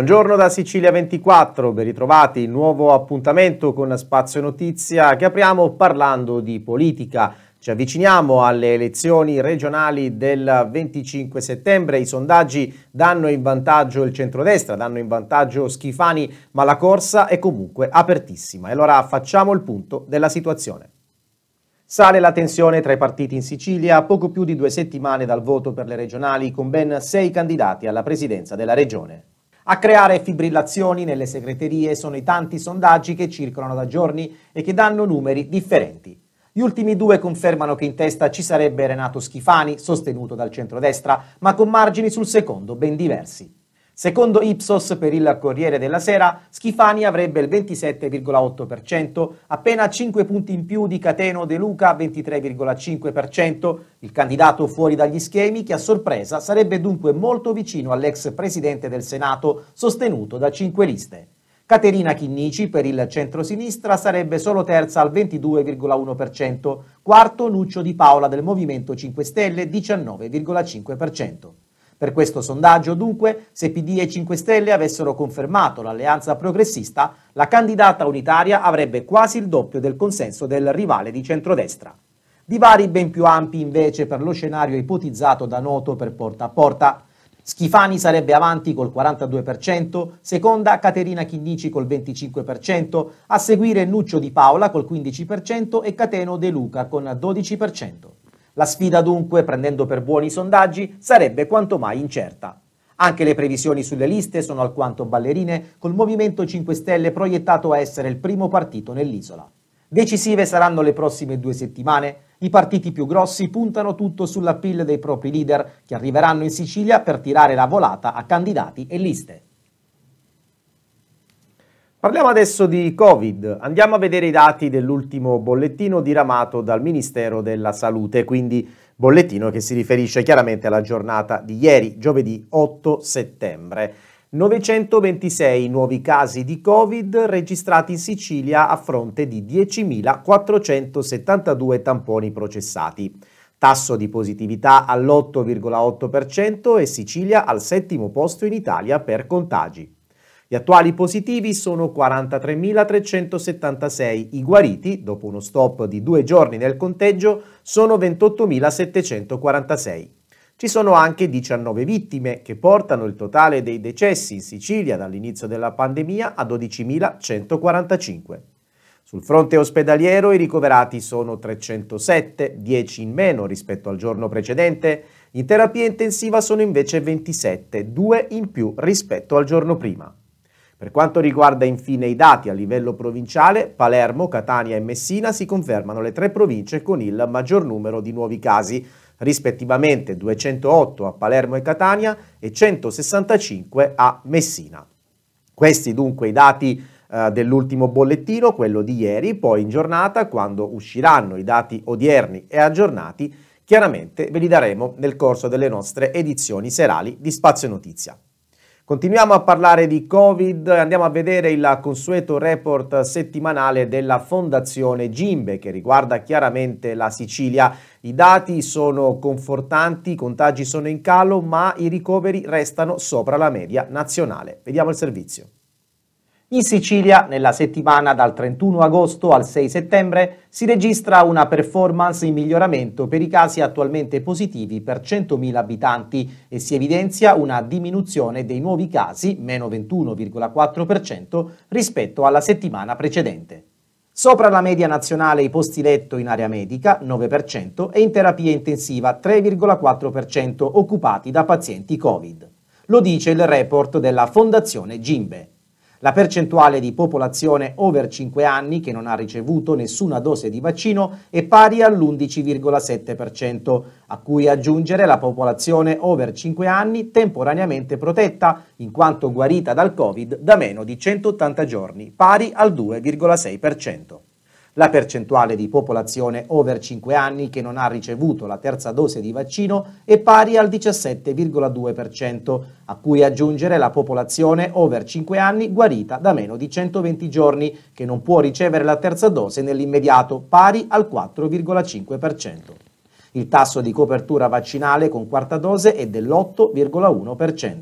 Buongiorno da Sicilia 24, ben ritrovati, nuovo appuntamento con Spazio Notizia che apriamo parlando di politica. Ci avviciniamo alle elezioni regionali del 25 settembre, i sondaggi danno in vantaggio il centrodestra, danno in vantaggio Schifani, ma la corsa è comunque apertissima. E allora facciamo il punto della situazione. Sale la tensione tra i partiti in Sicilia a poco più di due settimane dal voto per le regionali con ben sei candidati alla presidenza della regione. A creare fibrillazioni nelle segreterie sono i tanti sondaggi che circolano da giorni e che danno numeri differenti. Gli ultimi due confermano che in testa ci sarebbe Renato Schifani, sostenuto dal centrodestra, ma con margini sul secondo ben diversi. Secondo Ipsos per il Corriere della Sera, Schifani avrebbe il 27,8%, appena 5 punti in più di Cateno De Luca 23,5%. Il candidato fuori dagli schemi che a sorpresa sarebbe dunque molto vicino all'ex presidente del Senato, sostenuto da 5 liste. Caterina Chinnici per il centrosinistra sarebbe solo terza al 22,1%, quarto Nuccio Di Paola del Movimento 5 Stelle 19,5%. Per questo sondaggio, dunque, se PD e 5 Stelle avessero confermato l'alleanza progressista, la candidata unitaria avrebbe quasi il doppio del consenso del rivale di centrodestra. Divari ben più ampi invece per lo scenario ipotizzato da Noto per porta a porta. Schifani sarebbe avanti col 42%, seconda Caterina Chinnici col 25%, a seguire Nuccio Di Paola col 15% e Cateno De Luca con 12%. La sfida dunque, prendendo per buoni i sondaggi, sarebbe quanto mai incerta. Anche le previsioni sulle liste sono alquanto ballerine, col Movimento 5 Stelle proiettato a essere il primo partito nell'isola. Decisive saranno le prossime due settimane. I partiti più grossi puntano tutto sull'appeal dei propri leader, che arriveranno in Sicilia per tirare la volata a candidati e liste. Parliamo adesso di Covid. Andiamo a vedere i dati dell'ultimo bollettino diramato dal Ministero della Salute, quindi bollettino che si riferisce chiaramente alla giornata di ieri, giovedì 8 settembre. 926 nuovi casi di Covid registrati in Sicilia a fronte di 10.472 tamponi processati. Tasso di positività all'8,8% e Sicilia al settimo posto in Italia per contagi. Gli attuali positivi sono 43.376, i guariti, dopo uno stop di due giorni nel conteggio, sono 28.746. Ci sono anche 19 vittime che portano il totale dei decessi in Sicilia dall'inizio della pandemia a 12.145. Sul fronte ospedaliero i ricoverati sono 307, 10 in meno rispetto al giorno precedente, in terapia intensiva sono invece 27, 2 in più rispetto al giorno prima. Per quanto riguarda infine i dati a livello provinciale, Palermo, Catania e Messina si confermano le tre province con il maggior numero di nuovi casi, rispettivamente 208 a Palermo e Catania e 165 a Messina. Questi dunque i dati eh, dell'ultimo bollettino, quello di ieri, poi in giornata, quando usciranno i dati odierni e aggiornati, chiaramente ve li daremo nel corso delle nostre edizioni serali di Spazio Notizia. Continuiamo a parlare di Covid, e andiamo a vedere il consueto report settimanale della Fondazione Gimbe che riguarda chiaramente la Sicilia. I dati sono confortanti, i contagi sono in calo, ma i ricoveri restano sopra la media nazionale. Vediamo il servizio. In Sicilia, nella settimana dal 31 agosto al 6 settembre, si registra una performance in miglioramento per i casi attualmente positivi per 100.000 abitanti e si evidenzia una diminuzione dei nuovi casi, meno 21,4%, rispetto alla settimana precedente. Sopra la media nazionale i posti letto in area medica 9% e in terapia intensiva 3,4% occupati da pazienti Covid. Lo dice il report della Fondazione Gimbe. La percentuale di popolazione over 5 anni che non ha ricevuto nessuna dose di vaccino è pari all'11,7%, a cui aggiungere la popolazione over 5 anni temporaneamente protetta, in quanto guarita dal Covid da meno di 180 giorni, pari al 2,6%. La percentuale di popolazione over 5 anni che non ha ricevuto la terza dose di vaccino è pari al 17,2%, a cui aggiungere la popolazione over 5 anni guarita da meno di 120 giorni, che non può ricevere la terza dose nell'immediato, pari al 4,5%. Il tasso di copertura vaccinale con quarta dose è dell'8,1%.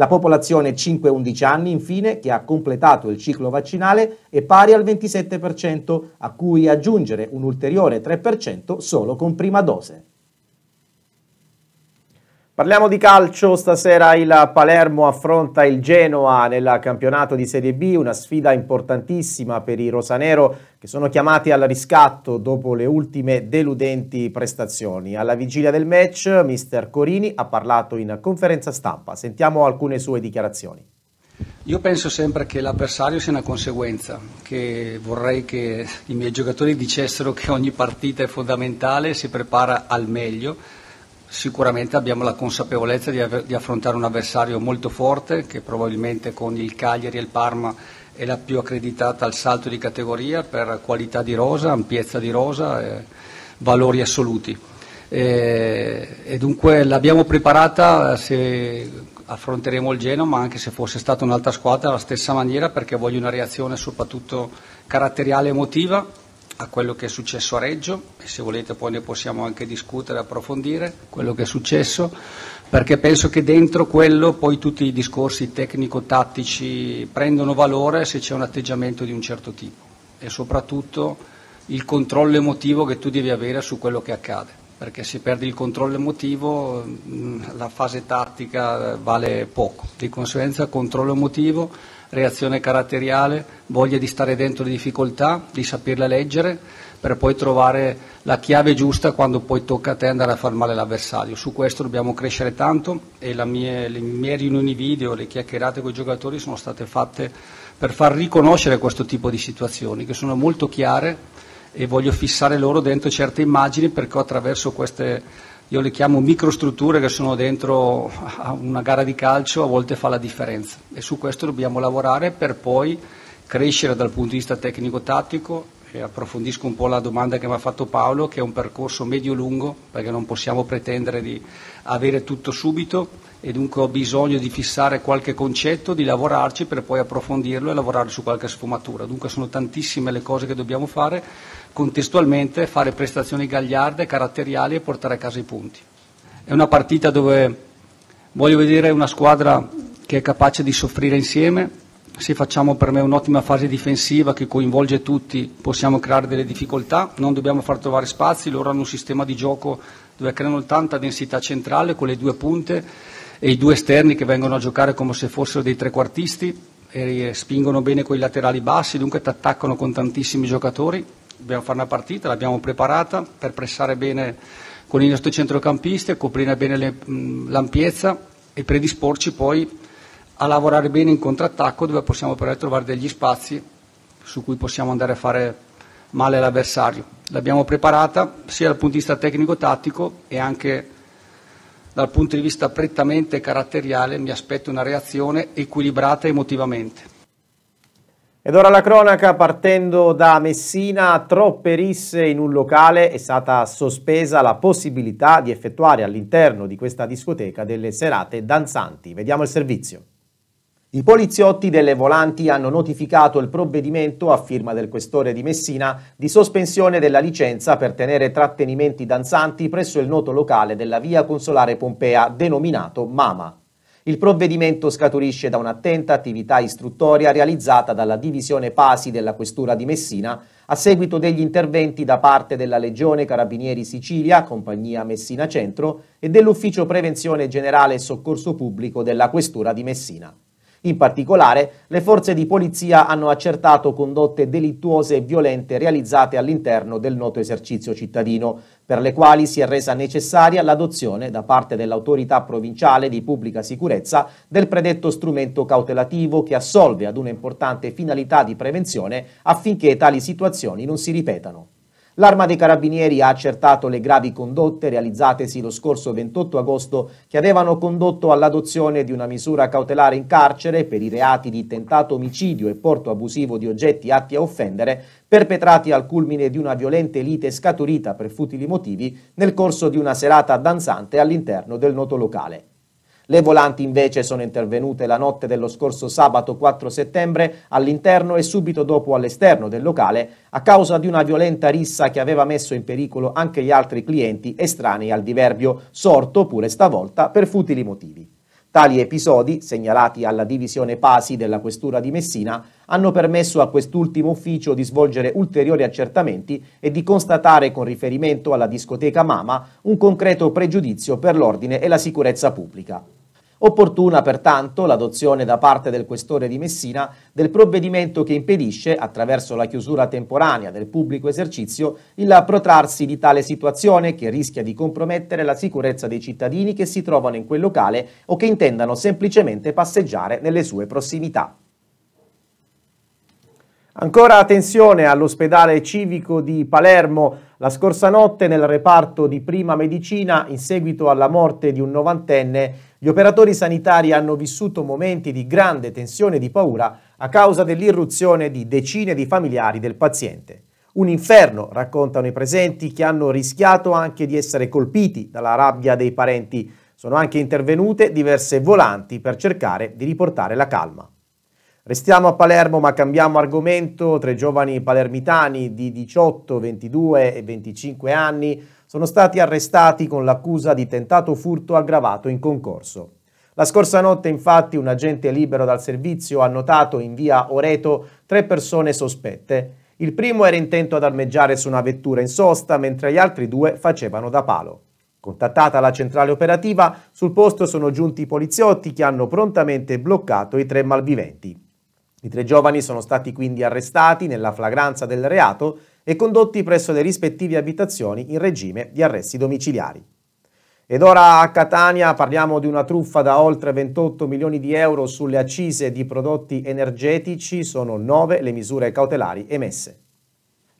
La popolazione 5-11 anni, infine, che ha completato il ciclo vaccinale, è pari al 27%, a cui aggiungere un ulteriore 3% solo con prima dose. Parliamo di calcio, stasera il Palermo affronta il Genoa nel campionato di Serie B, una sfida importantissima per i Rosanero che sono chiamati al riscatto dopo le ultime deludenti prestazioni. Alla vigilia del match, mister Corini ha parlato in conferenza stampa. Sentiamo alcune sue dichiarazioni. Io penso sempre che l'avversario sia una conseguenza, che vorrei che i miei giocatori dicessero che ogni partita è fondamentale e si prepara al meglio Sicuramente abbiamo la consapevolezza di, di, affrontare un avversario molto forte che probabilmente con il Cagliari e il Parma è la più accreditata al salto di categoria per qualità di rosa, ampiezza di rosa e valori assoluti. E, e dunque l'abbiamo preparata se affronteremo il Genoa, ma anche se fosse stata un'altra squadra alla stessa maniera perché voglio una reazione soprattutto caratteriale e emotiva a quello che è successo a Reggio e se volete poi ne possiamo anche discutere, approfondire quello che è successo, perché penso che dentro quello poi tutti i discorsi tecnico-tattici prendono valore se c'è un atteggiamento di un certo tipo e soprattutto il controllo emotivo che tu devi avere su quello che accade perché se perdi il controllo emotivo mm, la fase tattica vale poco, di conseguenza controllo emotivo, reazione caratteriale, voglia di stare dentro le difficoltà, di saperle leggere per poi trovare la chiave giusta quando poi tocca a te andare a far male l'avversario. Su questo dobbiamo crescere tanto e mie, le mie riunioni video, le chiacchierate con i giocatori sono state fatte per far riconoscere questo tipo di situazioni che sono molto chiare e voglio fissare loro dentro certe immagini perché attraverso queste, io le chiamo microstrutture che sono dentro a una gara di calcio, a volte fa la differenza e su questo dobbiamo lavorare per poi crescere dal punto di vista tecnico-tattico e approfondisco un po' la domanda che mi ha fatto Paolo, che è un percorso medio-lungo, perché non possiamo pretendere di avere tutto subito, e dunque ho bisogno di fissare qualche concetto, di lavorarci per poi approfondirlo e lavorare su qualche sfumatura. Dunque sono tantissime le cose che dobbiamo fare, contestualmente fare prestazioni gagliarde, caratteriali e portare a casa i punti. È una partita dove voglio vedere una squadra che è capace di soffrire insieme, se facciamo per me un'ottima fase difensiva che coinvolge tutti possiamo creare delle difficoltà, non dobbiamo far trovare spazi, loro hanno un sistema di gioco dove creano tanta densità centrale con le due punte e i due esterni che vengono a giocare come se fossero dei trequartisti e spingono bene con i laterali bassi, dunque ti attaccano con tantissimi giocatori. Dobbiamo fare una partita, l'abbiamo preparata per pressare bene con i nostri centrocampisti, coprire bene le, mh, l'ampiezza e predisporci poi a lavorare bene in contrattacco dove possiamo però trovare degli spazi su cui possiamo andare a fare male all'avversario. L'abbiamo preparata sia dal punto di vista tecnico-tattico e anche dal punto di vista prettamente caratteriale mi aspetto una reazione equilibrata emotivamente. Ed ora la cronaca partendo da Messina, troppe risse in un locale è stata sospesa la possibilità di effettuare all'interno di questa discoteca delle serate danzanti. Vediamo il servizio. I poliziotti delle volanti hanno notificato il provvedimento, a firma del questore di Messina, di sospensione della licenza per tenere trattenimenti danzanti presso il noto locale della via Consolare Pompea, denominato Mama. Il provvedimento scaturisce da un'attenta attività istruttoria realizzata dalla divisione Pasi della Questura di Messina a seguito degli interventi da parte della Legione Carabinieri Sicilia, Compagnia Messina Centro e dell'Ufficio Prevenzione Generale e Soccorso Pubblico della Questura di Messina. In particolare, le forze di polizia hanno accertato condotte delittuose e violente realizzate all'interno del noto esercizio cittadino, per le quali si è resa necessaria l'adozione da parte dell'autorità provinciale di pubblica sicurezza del predetto strumento cautelativo che assolve ad una importante finalità di prevenzione affinché tali situazioni non si ripetano. L'arma dei carabinieri ha accertato le gravi condotte realizzatesi lo scorso 28 agosto che avevano condotto all'adozione di una misura cautelare in carcere per i reati di tentato omicidio e porto abusivo di oggetti atti a offendere perpetrati al culmine di una violente lite scaturita per futili motivi nel corso di una serata danzante all'interno del noto locale. Le volanti invece sono intervenute la notte dello scorso sabato 4 settembre all'interno e subito dopo all'esterno del locale a causa di una violenta rissa che aveva messo in pericolo anche gli altri clienti estranei al diverbio, sorto pure stavolta per futili motivi. Tali episodi, segnalati alla divisione Pasi della Questura di Messina, hanno permesso a quest'ultimo ufficio di svolgere ulteriori accertamenti e di constatare con riferimento alla discoteca Mama un concreto pregiudizio per l'ordine e la sicurezza pubblica. Opportuna pertanto l'adozione da parte del questore di Messina del provvedimento che impedisce, attraverso la chiusura temporanea del pubblico esercizio, il protrarsi di tale situazione che rischia di compromettere la sicurezza dei cittadini che si trovano in quel locale o che intendano semplicemente passeggiare nelle sue prossimità. Ancora attenzione all'ospedale civico di Palermo la scorsa notte nel reparto di prima medicina, in seguito alla morte di un novantenne, gli operatori sanitari hanno vissuto momenti di grande tensione e di paura a causa dell'irruzione di decine di familiari del paziente. Un inferno, raccontano i presenti, che hanno rischiato anche di essere colpiti dalla rabbia dei parenti. Sono anche intervenute diverse volanti per cercare di riportare la calma. Restiamo a Palermo ma cambiamo argomento, tre giovani palermitani di 18, 22 e 25 anni sono stati arrestati con l'accusa di tentato furto aggravato in concorso. La scorsa notte infatti un agente libero dal servizio ha notato in via Oreto tre persone sospette. Il primo era intento ad armeggiare su una vettura in sosta mentre gli altri due facevano da palo. Contattata la centrale operativa, sul posto sono giunti i poliziotti che hanno prontamente bloccato i tre malviventi. I tre giovani sono stati quindi arrestati nella flagranza del reato e condotti presso le rispettive abitazioni in regime di arresti domiciliari. Ed ora a Catania parliamo di una truffa da oltre 28 milioni di euro sulle accise di prodotti energetici, sono nove le misure cautelari emesse.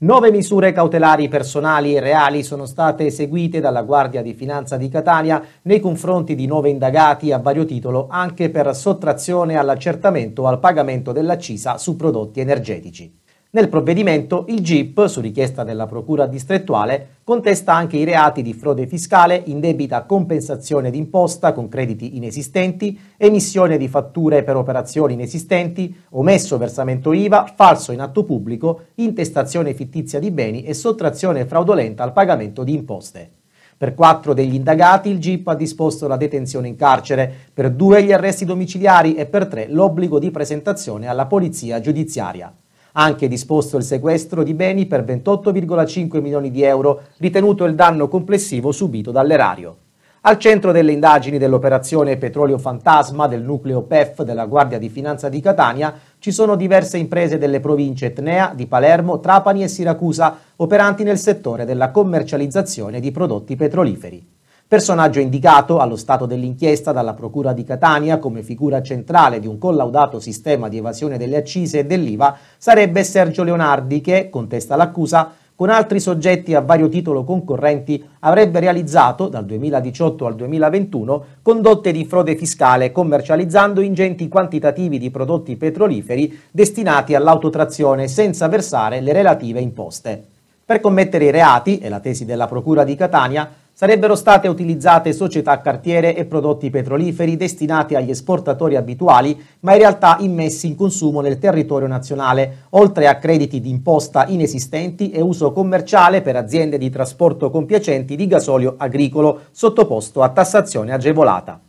Nove misure cautelari personali e reali sono state eseguite dalla Guardia di Finanza di Catania nei confronti di nove indagati a vario titolo anche per sottrazione all'accertamento o al pagamento dell'accisa su prodotti energetici. Nel provvedimento il GIP, su richiesta della Procura distrettuale, contesta anche i reati di frode fiscale, indebita compensazione d'imposta con crediti inesistenti, emissione di fatture per operazioni inesistenti, omesso versamento IVA, falso in atto pubblico, intestazione fittizia di beni e sottrazione fraudolenta al pagamento di imposte. Per quattro degli indagati il GIP ha disposto la detenzione in carcere, per due gli arresti domiciliari e per tre l'obbligo di presentazione alla polizia giudiziaria anche disposto il sequestro di beni per 28,5 milioni di euro, ritenuto il danno complessivo subito dall'erario. Al centro delle indagini dell'operazione Petrolio Fantasma del nucleo PEF della Guardia di Finanza di Catania ci sono diverse imprese delle province Etnea, di Palermo, Trapani e Siracusa operanti nel settore della commercializzazione di prodotti petroliferi personaggio indicato allo stato dell'inchiesta dalla Procura di Catania come figura centrale di un collaudato sistema di evasione delle accise e dell'IVA sarebbe Sergio Leonardi che, contesta l'accusa, con altri soggetti a vario titolo concorrenti avrebbe realizzato dal 2018 al 2021 condotte di frode fiscale commercializzando ingenti quantitativi di prodotti petroliferi destinati all'autotrazione senza versare le relative imposte. Per commettere i reati, è la tesi della Procura di Catania, sarebbero state utilizzate società cartiere e prodotti petroliferi destinati agli esportatori abituali, ma in realtà immessi in consumo nel territorio nazionale, oltre a crediti d'imposta inesistenti e uso commerciale per aziende di trasporto compiacenti di gasolio agricolo sottoposto a tassazione agevolata.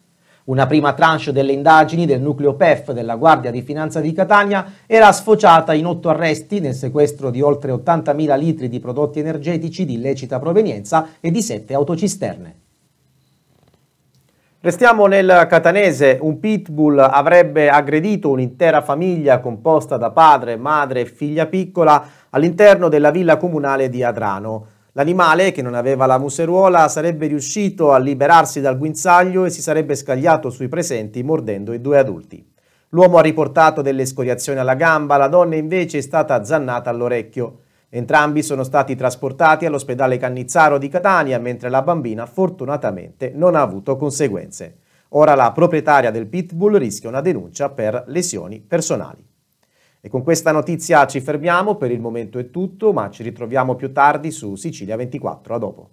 Una prima tranche delle indagini del nucleo PEF della Guardia di Finanza di Catania era sfociata in otto arresti nel sequestro di oltre 80.000 litri di prodotti energetici di illecita provenienza e di sette autocisterne. Restiamo nel catanese, un pitbull avrebbe aggredito un'intera famiglia composta da padre, madre e figlia piccola all'interno della villa comunale di Adrano. L'animale, che non aveva la museruola, sarebbe riuscito a liberarsi dal guinzaglio e si sarebbe scagliato sui presenti mordendo i due adulti. L'uomo ha riportato delle scoriazioni alla gamba, la donna invece è stata zannata all'orecchio. Entrambi sono stati trasportati all'ospedale Cannizzaro di Catania, mentre la bambina fortunatamente non ha avuto conseguenze. Ora la proprietaria del pitbull rischia una denuncia per lesioni personali. E con questa notizia ci fermiamo, per il momento è tutto, ma ci ritroviamo più tardi su Sicilia 24. A dopo.